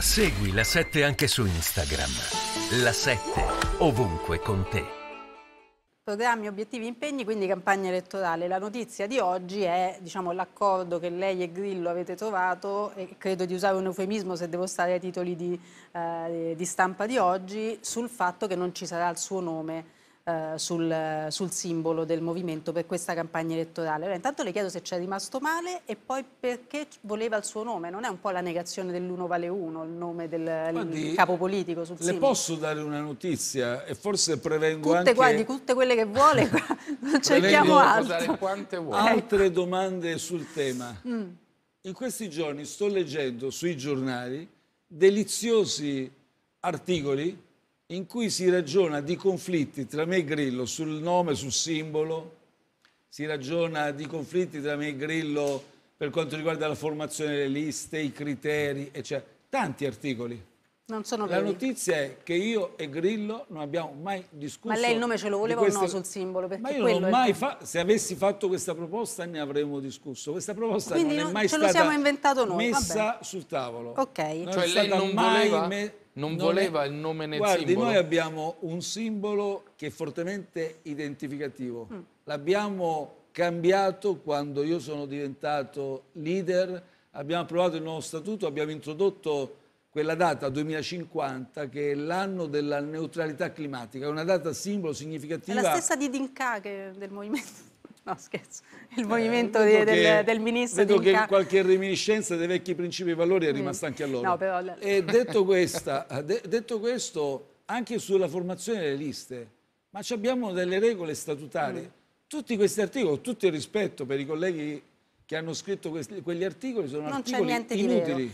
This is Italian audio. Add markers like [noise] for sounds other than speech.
Segui la 7 anche su Instagram. La 7 ovunque con te. Programmi, obiettivi, impegni, quindi campagna elettorale. La notizia di oggi è diciamo, l'accordo che lei e Grillo avete trovato, e credo di usare un eufemismo se devo stare ai titoli di, eh, di stampa di oggi, sul fatto che non ci sarà il suo nome eh, sul, sul, simbolo del movimento per questa campagna elettorale. Allora, intanto le chiedo se ci è rimasto male e poi perché voleva il suo nome. Non è un po' la negazione dell'uno vale uno, il nome del Guardi, capo politico sul Le simbolo. posso dare una notizia e forse prevengo tutte, anche... Guardi, tutte quelle che vuole, [laughs] non cerchiamo altro. Quante vuole. Ecco. Altre domande sul tema. Mm. In questi giorni sto leggendo sui giornali deliziosi articoli in cui si ragiona di conflitti tra me e Grillo sul nome, sul simbolo, si ragiona di conflitti tra me e Grillo per quanto riguarda la formazione delle liste, i criteri, eccetera. Tanti articoli. Non sono la veri. notizia è che io e Grillo non abbiamo mai discusso. Ma lei il nome ce lo voleva queste... o no sul simbolo? Perché Ma io non ho mai fatto. Se avessi fatto questa proposta ne avremmo discusso. Questa proposta Quindi non, non è mai stata messa noi. sul tavolo. Ok. Non cioè è lei non voleva... Me- non, voleva il nome nel Guardi, simbolo. noi abbiamo un simbolo che è fortemente identificativo. Mm. L'abbiamo cambiato quando io sono diventato leader, abbiamo approvato il nuovo statuto, abbiamo introdotto quella data 2050 che è l'anno della neutralità climatica, è una data simbolo significativa. È la stessa di Dinca che del movimento. [laughs] No, scherzo, il eh, movimento eh, di, del, del, ministro. Vedo che qualche reminiscenza dei vecchi principi e valori è rimasta mm. anche a loro. No, però... E detto, questa, de detto, questo, anche sulla formazione delle liste, ma abbiamo delle regole statutarie. Mm. Tutti questi articoli, tutto il rispetto per i colleghi che hanno scritto questi, quegli articoli, sono non articoli inutili.